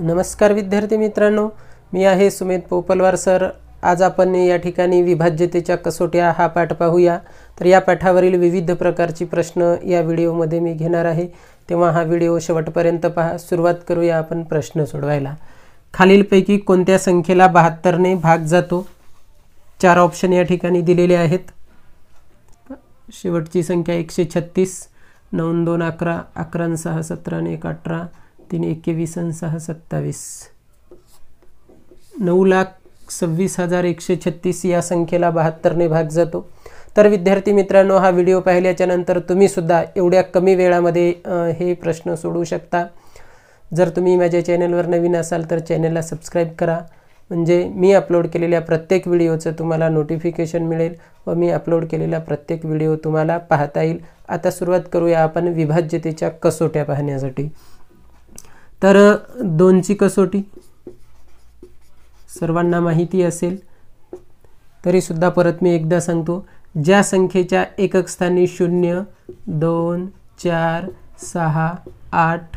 नमस्कार विद्यार्थी मित्रांनो मी आहे सुमित पोपलवार सर आज आपण या ठिकाणी विभाज्यतेच्या कसोट्या हा पाठ पाहूया तर या पाठावरील विविध प्रकारची प्रश्न या व्हिडिओमध्ये मी घेणार आहे तेव्हा हा व्हिडिओ शेवटपर्यंत पहा सुरुवात करूया आपण प्रश्न सोडवायला खालीलपैकी कोणत्या संख्येला बहात्तरने भाग जातो चार ऑप्शन या ठिकाणी दिलेले आहेत शेवटची संख्या एकशे छत्तीस नऊ दोन अकरा अकरा सहा सतरा एक अठरा तीन एकवीस आणि सहा सत्तावीस नऊ लाख सव्वीस हजार एकशे छत्तीस या संख्येला बहात्तरने भाग जातो तर विद्यार्थी मित्रांनो हा व्हिडिओ पाहिल्याच्यानंतर तुम्हीसुद्धा एवढ्या कमी वेळामध्ये हे प्रश्न सोडवू शकता जर तुम्ही माझ्या चॅनेलवर नवीन असाल तर चॅनलला सबस्क्राईब करा म्हणजे मी अपलोड केलेल्या प्रत्येक व्हिडिओचं तुम्हाला नोटिफिकेशन मिळेल व मी अपलोड केलेला प्रत्येक व्हिडिओ तुम्हाला पाहता येईल आता सुरुवात करूया आपण विभाज्यतेच्या कसोट्या पाहण्यासाठी तर दोनची कसोटी सर्वांना माहिती असेल तरीसुद्धा परत मी एकदा सांगतो ज्या संख्येच्या एकक स्थानी शून्य दोन चार सहा आठ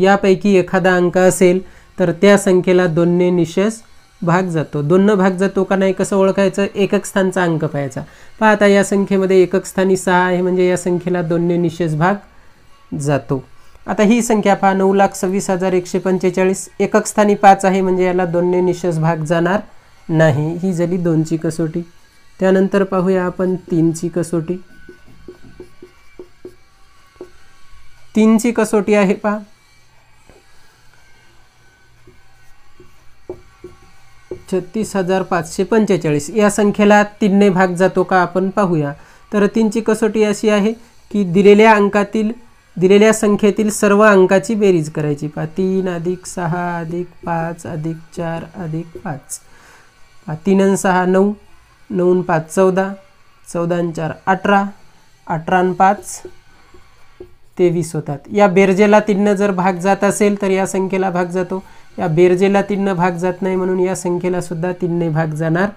यापैकी एखादा अंक असेल तर त्या संख्येला दोनने निशेष भाग जातो दोन भाग जातो का नाही कसं ओळखायचं एकक स्थानचा अंक पाहायचा पहा आता या संख्येमध्ये एकक स्थानी सहा आहे म्हणजे या संख्येला दोनने निशेष भाग जातो आता ही संख्या पहा नऊ लाख सव्वीस हजार एकशे पंचेचाळीस एकक स्थानी पाच आहे म्हणजे याला दोनने निशेष भाग जाणार नाही ही झाली दोनची कसोटी त्यानंतर पाहूया आपण तीनची कसोटी तीनची कसोटी आहे पहा छत्तीस हजार पाचशे पंचेचाळीस या संख्येला तीनने भाग जातो का आपण पाहूया तर तीनची कसोटी अशी आहे की दिलेल्या अंकातील दिलेल्या संख्येतील सर्व अंकाची बेरीज करायची पहा तीन अधिक सहा अधिक पाच अधिक चार अधिक पाच तीन सहा नऊ नऊ पाच चौदा चौदा चार अठरा अठरा पाच तेवीस होतात या बेरजेला तीननं जर भाग जात असेल तर या संख्येला भाग जातो या बेरजेला तीननं भाग जात नाही म्हणून या संख्येला सुद्धा तीनने भाग जाणार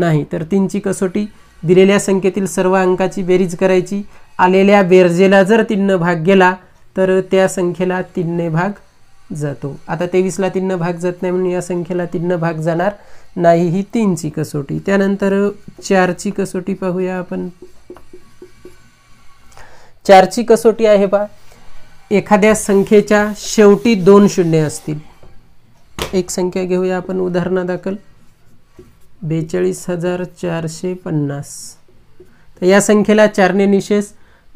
नाही तर तीनची कसोटी दिलेल्या संख्येतील सर्व अंकाची बेरीज करायची आलेल्या बेरजेला जर तीन भाग गेला तर त्या संख्येला तीनने भाग जातो आता तेवीसला तीन भाग जात नाही म्हणून या संख्येला तीन भाग जाणार नाही ही तीनची कसोटी त्यानंतर चारची कसोटी पाहूया आपण चारची कसोटी आहे बा एखाद्या संख्येच्या शेवटी दोन शून्य असतील एक संख्या घेऊया आपण उदाहरणादाखल बेचाळीस हजार चारशे पन्नास तर या संख्येला चारने निशेष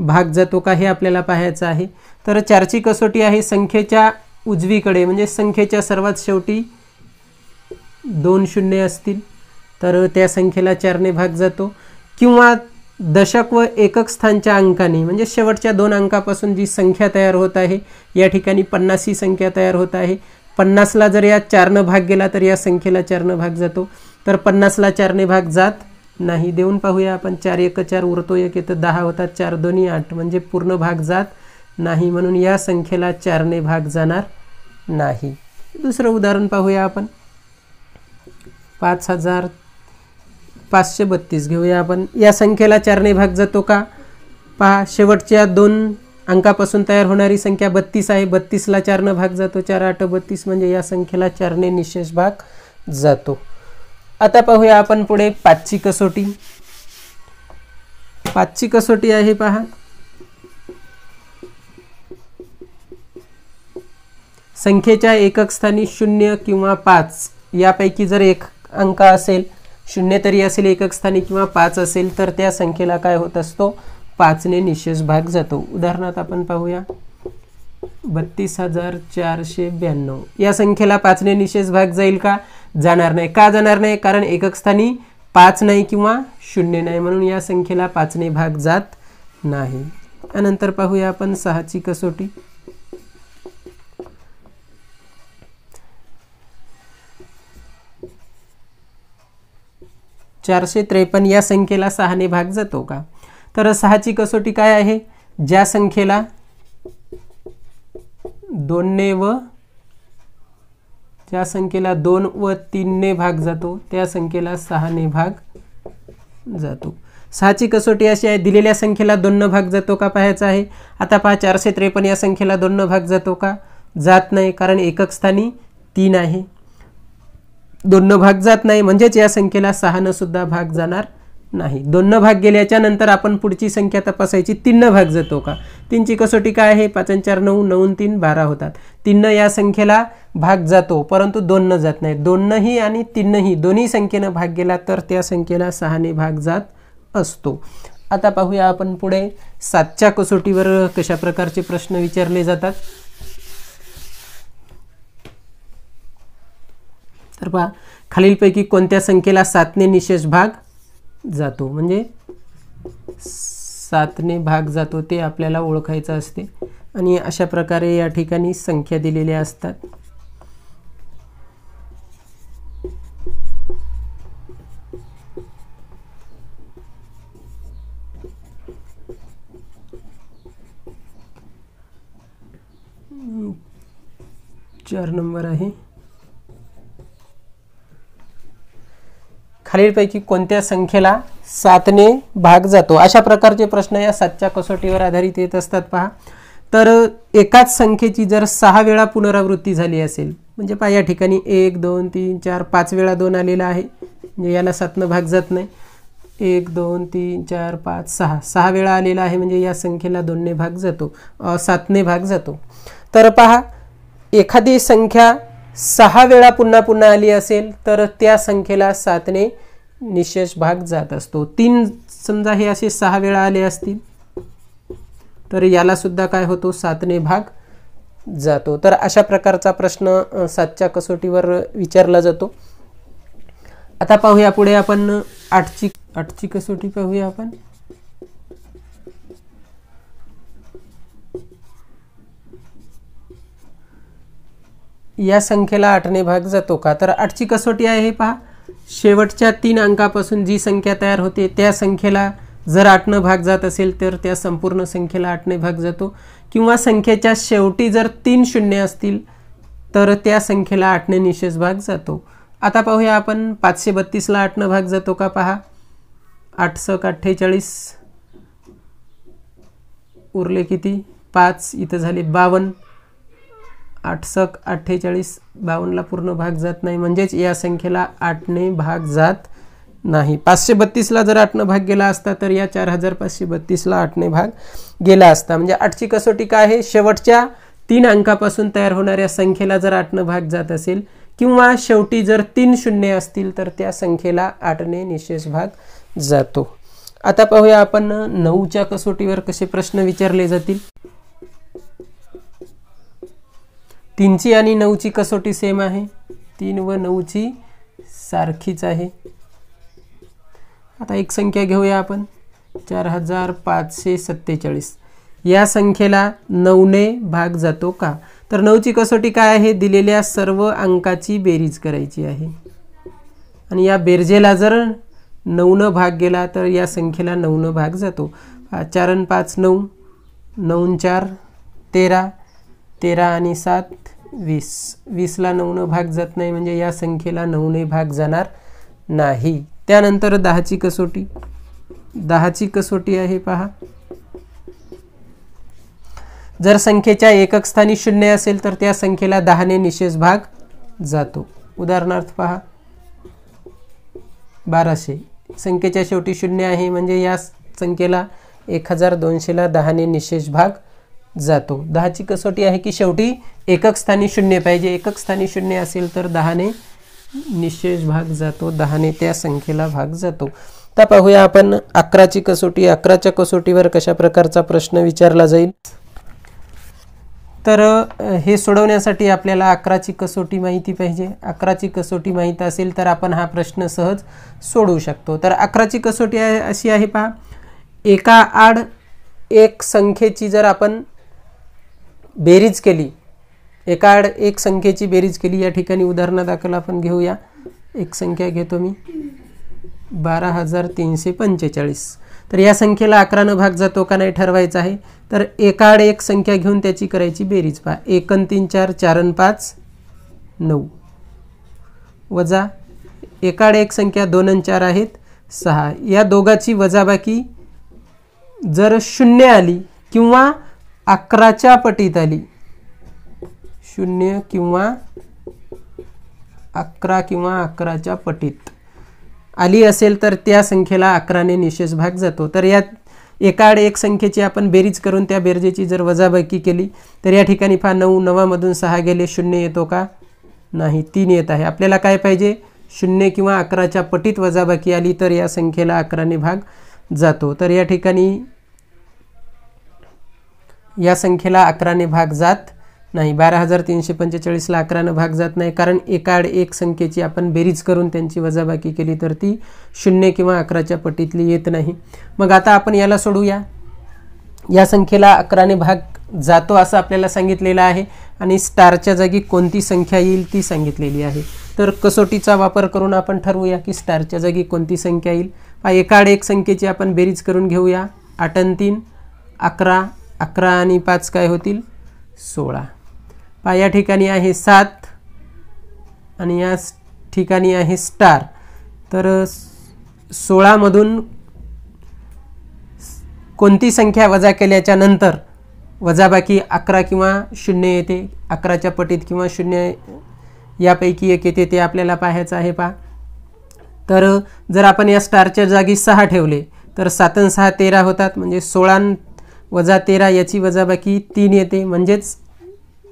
भाग जातो का हे आपल्याला पाहायचं आहे तर चारची कसोटी आहे संख्येच्या उजवीकडे म्हणजे संख्येच्या सर्वात शेवटी दोन शून्य असतील तर त्या संख्येला चारने भाग जातो किंवा दशक व एकक स्थानच्या अंकाने म्हणजे शेवटच्या दोन अंकापासून जी संख्या तयार होत आहे या ठिकाणी पन्नास ही संख्या तयार होत आहे पन्नासला जर या चारनं भाग गेला तर या संख्येला चारनं भाग जातो तर पन्नासला चारने भाग जात नाही देऊन पाहूया आपण चार एक चार उरतो एक येतं दहा होतात चार दोन्ही आठ म्हणजे पूर्ण भाग जात नाही म्हणून या संख्येला चारने भाग जाणार नाही दुसरं उदाहरण पाहूया आपण पाच हजार पाचशे बत्तीस घेऊया आपण या संख्येला चारने भाग जातो का पहा शेवटच्या दोन अंकापासून तयार होणारी संख्या बत्तीस आहे बत्तीसला चारनं भाग जातो चार आठ बत्तीस म्हणजे या संख्येला चारने निशेष भाग जातो आता पाहूया आपण पुढे पाचची कसोटी पाचची कसोटी आहे पहा संख्येच्या एकक स्थानी शून्य किंवा पाच यापैकी जर एक अंक असेल शून्य तरी असेल एकक स्थानी किंवा पाच असेल तर त्या संख्येला काय होत असतो पाचने निशेष भाग जातो उदाहरणार्थ आपण पाहूया बत्तीस हजार चारशे ब्याण्णव या संख्येला पाचने निशेष भाग जाईल का जाणार नाही का जाणार नाही कारण एकक स्थानी पाच नाही किंवा शून्य नाही म्हणून या संख्येला पाचने भाग जात नाही त्यानंतर पाहूया आपण सहाची कसोटी चारशे त्रेपन्न या संख्येला सहाने भाग जातो का तर सहाची कसोटी काय आहे ज्या संख्येला दोनने व ज्या संख्येला दोन व तीनने भाग जातो त्या संख्येला सहाने भाग जातो सहाची कसोटी अशी आहे दिलेल्या संख्येला न भाग जातो का पाहायचा आहे आता पहा चारशे त्रेपन्न या संख्येला न भाग जातो का जात नाही कारण एकक स्थानी तीन आहे न भाग जात नाही म्हणजेच या संख्येला सहानं सुद्धा भाग जाणार नाही दोननं भाग गेल्याच्या नंतर आपण पुढची संख्या तपासायची तीन भाग जातो का तीनची कसोटी काय आहे पाच चार नऊ नऊ तीन बारा होतात तीननं या संख्येला भाग जातो परंतु दोननं जात नाही दोनही आणि तीनही दोन्ही संख्येनं भाग गेला तर त्या संख्येला सहाने भाग जात असतो आता पाहूया आपण पुढे सातच्या कसोटीवर कशा प्रकारचे प्रश्न विचारले जातात तर पहा खालीलपैकी कोणत्या संख्येला सातने निशेष भाग जातो म्हणजे सातने भाग जातो ते आपल्याला ओळखायचं असते आणि अशा प्रकारे या ठिकाणी संख्या दिलेल्या असतात खालीलपैकी कोणत्या संख्येला सातने भाग जातो अशा प्रकारचे प्रश्न या सातच्या कसोटीवर आधारित येत असतात पहा तर एकाच संख्येची जर सहा वेळा पुनरावृत्ती झाली असेल म्हणजे पहा या ठिकाणी एक दोन तीन चार पाच वेळा दोन आलेला आहे म्हणजे याला सातनं भाग जात नाही एक दोन तीन चार पाच सहा सहा वेळा आलेला आहे म्हणजे या संख्येला दोनने भाग जातो सातने भाग जातो तर पहा एखादी संख्या सहा वेळा पुन्हा पुन्हा आली असेल तर त्या संख्येला सातने निशेष भाग जात असतो तीन समजा हे असे सहा वेळा आले असतील तर याला सुद्धा काय होतो सातने भाग जातो तर अशा प्रकारचा प्रश्न सातच्या कसोटीवर विचारला जातो आता पाहूया पुढे आपण आठची आठची कसोटी पाहूया आपण या संख्येला आठने भाग जातो का तर आठची कसोटी आहे हे पहा शेवटच्या तीन अंकापासून जी संख्या तयार होते त्या संख्येला जर आठनं भाग जात असेल तर त्या संपूर्ण संख्येला आठने भाग जातो किंवा संख्येच्या शेवटी जर तीन शून्य असतील तर त्या संख्येला आठने निशेष भाग जातो आता पाहूया आपण पाचशे बत्तीसला आठनं भाग जातो का पहा आठशे अठ्ठेचाळीस उरले किती पाच इथं झाले बावन्न आठसक अठ्ठेचाळीस बावन्नला पूर्ण भाग जात नाही म्हणजेच या संख्येला आठने भाग जात नाही पाचशे बत्तीसला जर आठनं भाग गेला असता तर या चार हजार पाचशे बत्तीसला आठने भाग गेला असता म्हणजे आठची कसोटी काय आहे शेवटच्या तीन अंकापासून तयार होणाऱ्या संख्येला जर आठनं भाग जात असेल किंवा शेवटी जर तीन शून्य असतील तर त्या संख्येला आठने निशेष भाग जातो आता पाहूया आपण नऊच्या कसोटीवर कसे प्रश्न विचारले जातील तीनची आणि नऊची कसोटी सेम आहे तीन व नऊची सारखीच आहे आता एक संख्या घेऊया आपण चार हजार पाचशे सत्तेचाळीस या संख्येला नऊने भाग जातो का तर नऊची कसोटी काय आहे दिलेल्या सर्व अंकाची बेरीज करायची आहे आणि या बेरजेला जर नऊनं भाग गेला तर या संख्येला नऊनं भाग जातो चारण पाच नऊ नऊ चार तेरा तेरा आणि सात वीस वीसला नऊनं भाग जात नाही म्हणजे या संख्येला नऊने भाग जाणार नाही त्यानंतर दहाची कसोटी दहाची कसोटी आहे पहा जर संख्येच्या एकक स्थानी शून्य असेल तर त्या संख्येला दहाने निशेष भाग जातो उदाहरणार्थ पहा बाराशे संख्येच्या शेवटी शून्य आहे म्हणजे या संख्येला एक हजार दोनशेला दहाने निशेष भाग जातो दहाची कसोटी आहे की शेवटी एकक स्थानी शून्य पाहिजे एकक स्थानी शून्य असेल तर दहाने निशेष भाग जातो दहाने त्या संख्येला भाग जातो तर पाहूया आपण अकराची कसोटी अकराच्या कसोटीवर कशा प्रकारचा प्रश्न विचारला जाईल तर हे सोडवण्यासाठी आपल्याला अकराची कसोटी माहिती पाहिजे अकराची कसोटी माहीत असेल तर आपण हा प्रश्न सहज सोडवू शकतो तर अकराची कसोटी अशी आहे पहा एका आड एक संख्येची जर आपण बेरीज केली आड एक संख्येची बेरीज केली या ठिकाणी उदाहरणादाखल आपण घेऊया एक संख्या घेतो मी बारा हजार तीनशे पंचेचाळीस तर या संख्येला अकरानं भाग जातो का नाही ठरवायचा आहे तर एकाड एक संख्या घेऊन त्याची करायची बेरीज पहा एकन तीन चार चारन पाच नऊ वजा एकाड एक संख्या दोन चार आहेत सहा या दोघाची वजाबाकी जर शून्य आली किंवा अकराच्या पटीत आली शून्य किंवा अकरा किंवा अकराच्या पटीत आली असेल तर त्या संख्येला अकराने निशेष भाग जातो तर या एकाड एक संख्येची आपण बेरीज करून त्या बेरजेची जर वजाबाकी केली तर या ठिकाणी फार नऊ नवामधून सहा गेले शून्य येतो का नाही तीन येत आहे आपल्याला काय पाहिजे शून्य किंवा अकराच्या पटीत वजाबाकी आली तर या संख्येला अकराने भाग जातो तर या ठिकाणी या संख्येला अकराने भाग जात नाही बारा हजार तीनशे पंचेचाळीसला अकराने भाग जात नाही कारण एकाड एक संख्येची आपण बेरीज करून त्यांची वजाबाकी केली तर ती शून्य किंवा अकराच्या पटीतली येत नाही मग आता आपण याला सोडूया या संख्येला अकराने भाग जातो असं आपल्याला सांगितलेलं आहे आणि स्टारच्या जागी कोणती संख्या येईल ती सांगितलेली आहे तर कसोटीचा वापर करून आपण ठरवूया की स्टारच्या जागी कोणती संख्या येईल हा एकाड एक संख्येची आपण बेरीज करून घेऊया आठन तीन अकरा अकरा आणि पाच काय होतील सोळा पा या ठिकाणी आहे सात आणि या ठिकाणी आहे स्टार तर सोळामधून कोणती संख्या वजा केल्याच्या नंतर वजाबाकी अकरा किंवा शून्य येते अकराच्या पटीत किंवा शून्य यापैकी एक येते ते आपल्याला पाहायचं आहे पा तर जर आपण या स्टारच्या जागी सहा ठेवले तर सातन सहा तेरा होतात म्हणजे सोळा वजा तेरा याची वजाबाकी तीन येते म्हणजेच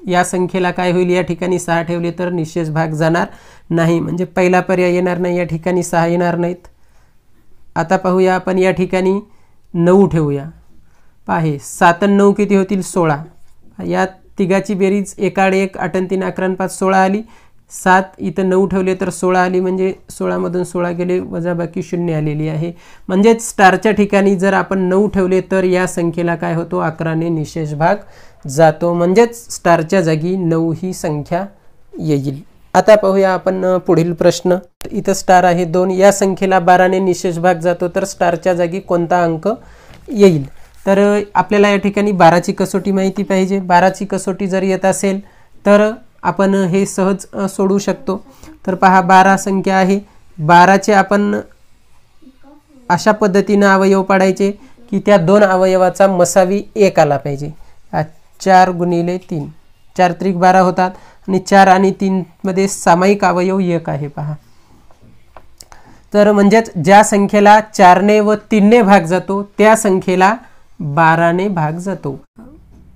या संख्येला काय होईल या ठिकाणी सहा ठेवले तर निशेष भाग जाणार नाही म्हणजे पहिला पर्याय येणार नाही या ठिकाणी सहा येणार नाहीत आता पाहूया आपण या ठिकाणी नऊ ठेवूया पाहे सात नऊ किती होतील सोळा यात तिघाची बेरीज एकाड एक आठन तीन अकरा पाच सोळा आली सात इथं नऊ ठेवले तर सोळा आली म्हणजे सोळामधून सोळा गेले वजाबाकी शून्य आलेली आहे म्हणजेच स्टारच्या ठिकाणी जर आपण नऊ ठेवले तर या संख्येला काय होतो अकराने निशेष भाग जातो म्हणजेच स्टारच्या जागी नऊ ही संख्या येईल आता पाहूया आपण पुढील प्रश्न इथं स्टार आहे दोन या संख्येला बाराने निशेष भाग जातो तर स्टारच्या जागी कोणता अंक येईल तर आपल्याला या ठिकाणी बाराची कसोटी माहिती पाहिजे बाराची कसोटी जर येत असेल तर आपण हे सहज सोडू शकतो तर पहा बारा संख्या आहे बाराचे आपण अशा पद्धतीनं अवयव पाडायचे की त्या दोन अवयवाचा मसावी एक आला पाहिजे चार गुणिले तीन चार त्रिक बारा होतात आणि चार आणि तीनमध्ये सामायिक अवयव एक आहे पहा तर म्हणजेच ज्या संख्येला चारने व तीनने भाग जातो त्या संख्येला बाराने भाग जातो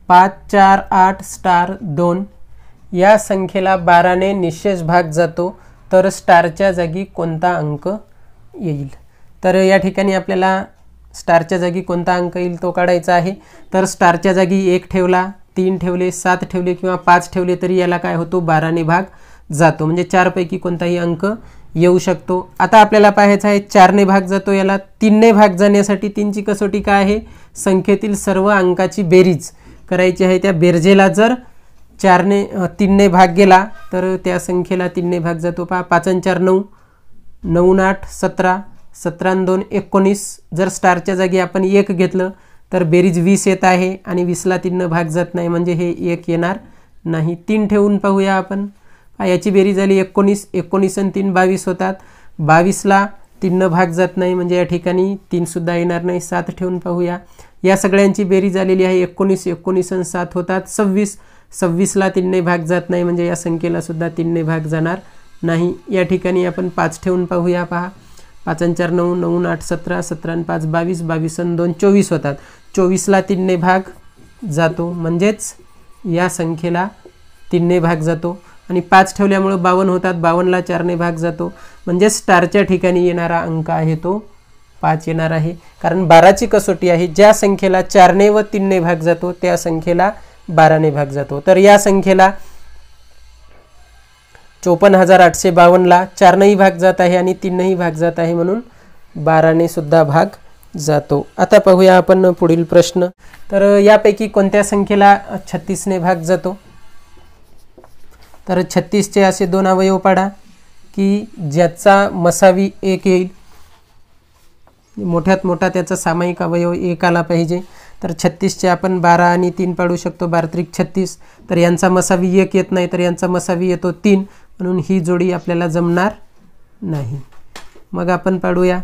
पाच चार आठ स्टार दोन या संख्येला बाराने निशेष भाग जातो तर स्टारच्या जागी कोणता अंक येईल तर या ठिकाणी आपल्याला स्टारच्या जागी कोणता अंक येईल तो काढायचा आहे तर स्टारच्या जागी एक ठेवला तीन ठेवले सात ठेवले किंवा पाच ठेवले तरी याला काय होतो बाराने भाग जातो म्हणजे चारपैकी कोणताही अंक येऊ शकतो आता आपल्याला पाहायचं आहे चारने भाग जातो याला तीनने भाग जाण्यासाठी तीनची कसोटी काय आहे संख्येतील सर्व अंकाची बेरीज करायची आहे त्या बेरजेला जर चारने तीनने भाग गेला तर त्या संख्येला तीनने भाग जातो पहा पाचन चार नऊ नऊ आठ सतरा सतरा दोन एकोणीस जर स्टारच्या जागी आपण एक घेतलं तर बेरीज वीस येत आहे आणि वीसला तीननं भाग जात नाही म्हणजे हे एक येणार नाही तीन ठेवून पाहूया आपण याची बेरीज झाली एकोणीस एकोणीस आणि तीन बावीस होतात बावीसला तीननं भाग जात नाही म्हणजे या ठिकाणी तीनसुद्धा येणार नाही सात ठेवून पाहूया या सगळ्यांची बेरीज आलेली आहे एकोणीस एकोणीस आणि सात होतात सव्वीस सव्वीसला तीनने भाग जात नाही म्हणजे या संख्येला सुद्धा तीनने भाग जाणार नाही या ठिकाणी आपण पाच ठेवून पाहूया पहा पाच चार नऊ नऊ आठ सतरा सतरा पाच बावीस बावीस आणि दोन चोवीस होतात चोवीसला तीनने भाग जातो म्हणजेच या संख्येला तीनने भाग जातो आणि पाच ठेवल्यामुळं बावन्न होतात बावन्नला चारने भाग जातो म्हणजे स्टारच्या ठिकाणी येणारा अंक आहे तो पाच येणार आहे कारण बाराची कसोटी आहे ज्या संख्येला चारने व तीनने भाग जातो त्या संख्येला बाराने भाग जातो तर या संख्येला चोपन्न हजार आठशे बावन्नला चारनंही भाग जात आहे आणि तीनही भाग जात आहे म्हणून बाराने सुद्धा भाग जातो आता पाहूया आपण पुढील प्रश्न तर यापैकी कोणत्या संख्येला छत्तीसने भाग जातो तर छत्तीसचे असे दोन अवयव पाडा की ज्याचा मसावी एक येईल मोठ्यात मोठा त्याचा सामायिक अवयव एक आला पाहिजे तर छत्तीसचे आपण बारा आणि तीन पाडू शकतो बारा त्रिक छत्तीस तर यांचा मसावी एक येत नाही तर यांचा मसावी येतो तीन म्हणून ही जोडी आपल्याला जमणार नाही मग आपण पाडूया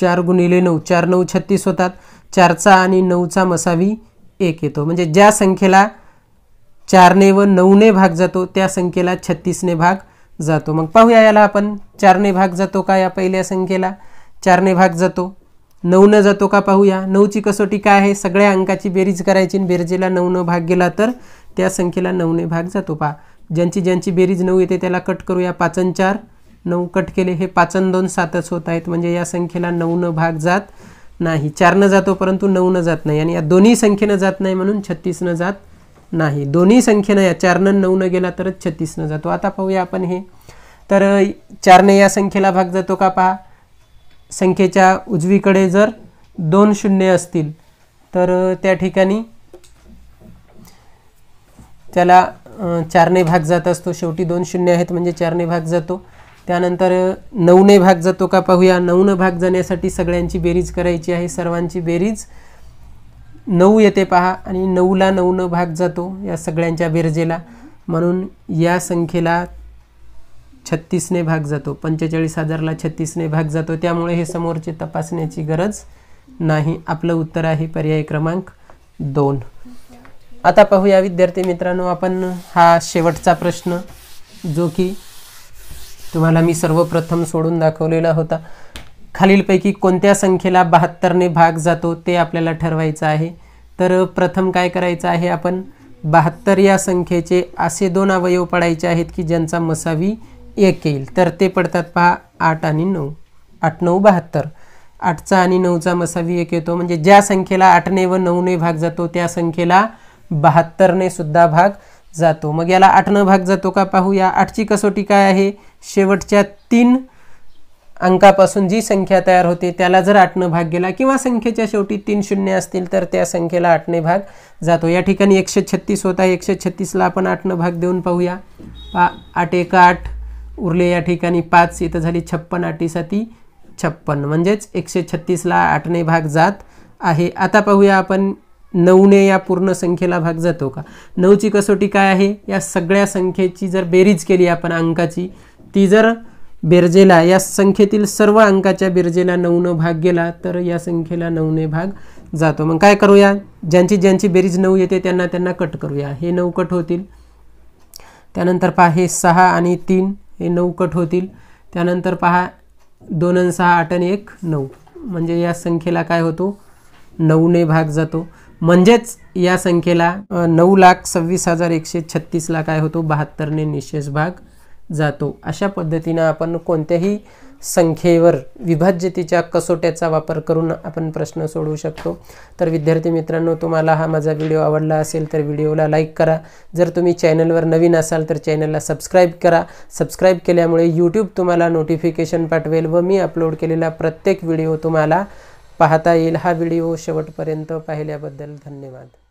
चार गुणिले नऊ चार नऊ छत्तीस होतात चारचा आणि नऊचा मसावी एक येतो म्हणजे ज्या संख्येला चारने व नऊने भाग जातो त्या संख्येला छत्तीसने भाग जातो मग पाहूया याला आपण चारने भाग जातो का या पहिल्या संख्येला चारने भाग जातो नऊनं जातो का पाहूया नऊची कसोटी काय आहे सगळ्या अंकाची बेरीज करायची आणि बेरजेला नऊनं भाग गेला तर त्या संख्येला नऊने भाग जातो पहा ज्यांची ज्यांची बेरीज नऊ येते त्याला कट करूया पाचन चार नऊ कट केले हे पाचन दोन सातच होत आहेत म्हणजे या संख्येला नऊनं भाग जात नाही चारनं जातो परंतु नऊनं जात नाही आणि या दोन्ही संख्येनं जात नाही म्हणून छत्तीसनं जात नाही दोन्ही संख्येनं या चारनं नऊनं गेला तरच छत्तीसनं जातो आता पाहूया आपण हे तर चारने या संख्येला भाग जातो का पहा संख्येच्या उजवीकडे जर दोन शून्य असतील तर त्या ठिकाणी त्याला चारने भाग जात असतो शेवटी दोन शून्य आहेत म्हणजे चारने भाग जातो त्यानंतर नऊने भाग जातो का पाहूया नऊनं भाग जाण्यासाठी सगळ्यांची बेरीज करायची आहे सर्वांची बेरीज नऊ येते पहा आणि नऊला नऊनं भाग जातो या सगळ्यांच्या बेरजेला म्हणून या संख्येला छत्तीसने भाग जातो पंचेचाळीस हजारला छत्तीसने भाग जातो त्यामुळे हे समोरचे तपासण्याची गरज नाही आपलं उत्तर आहे पर्याय क्रमांक दोन आता पाहूया विद्यार्थी मित्रांनो आपण हा शेवटचा प्रश्न जो की तुम्हाला मी सर्वप्रथम सोडून दाखवलेला होता खालीलपैकी कोणत्या संख्येला बहात्तरने भाग जातो ते आपल्याला ठरवायचं आहे तर प्रथम काय करायचं आहे आपण बहात्तर या संख्येचे असे दोन अवयव पडायचे आहेत की ज्यांचा मसावी एक येईल तर ते पडतात पहा आठ आणि नऊ आठ नऊ बहात्तर आठचा आणि नऊचा मसावी एक येतो म्हणजे ज्या संख्येला आठने व नऊने भाग जातो त्या संख्येला बहात्तरने सुद्धा भाग जातो मग याला आठनं भाग जातो का पाहूया आठची कसोटी काय आहे शेवटच्या तीन अंकापासून जी संख्या तयार होते त्याला जर आठनं भाग गेला किंवा संख्येच्या शेवटी तीन शून्य असतील तर त्या संख्येला आठने भाग जातो या ठिकाणी एकशे छत्तीस होता एकशे छत्तीसला आपण आठनं भाग देऊन पाहूया पा आठ एक आठ उरले या ठिकाणी पाच इथं झाली छप्पन आटीसाठी छप्पन म्हणजेच एकशे छत्तीसला आठने भाग जात आहे आता पाहूया आपण नऊने या पूर्ण संख्येला भाग जातो का नऊची कसोटी काय आहे या सगळ्या संख्येची जर बेरीज केली आपण अंकाची ती जर बेरजेला या संख्येतील सर्व अंकाच्या बेरजेला नऊनं भाग गेला तर या संख्येला नऊने भाग जातो मग काय करूया ज्यांची ज्यांची बेरीज नऊ येते त्यांना त्यांना कट करूया हे नऊ कट होतील त्यानंतर पहा हे सहा आणि तीन हे नऊ कट होतील त्यानंतर पहा दोन आणि सहा आठ आणि एक नऊ म्हणजे या संख्येला काय होतो नऊने भाग जातो म्हणजेच या संख्येला नऊ लाख सव्वीस हजार एकशे छत्तीसला काय होतो बहात्तरने निशेष भाग जातो अशा पद्धतीनं आपण कोणत्याही संख्येवर विभाज्यतेच्या कसोट्याचा वापर करून आपण प्रश्न सोडवू शकतो तर विद्यार्थी मित्रांनो तुम्हाला हा माझा व्हिडिओ आवडला असेल तर व्हिडिओला लाईक करा जर तुम्ही चॅनलवर नवीन असाल तर चॅनलला सबस्क्राईब करा सबस्क्राईब केल्यामुळे यूट्यूब तुम्हाला नोटिफिकेशन पाठवेल व मी अपलोड केलेला प्रत्येक व्हिडिओ तुम्हाला पाहता येईल हा व्हिडिओ शेवटपर्यंत पाहिल्याबद्दल धन्यवाद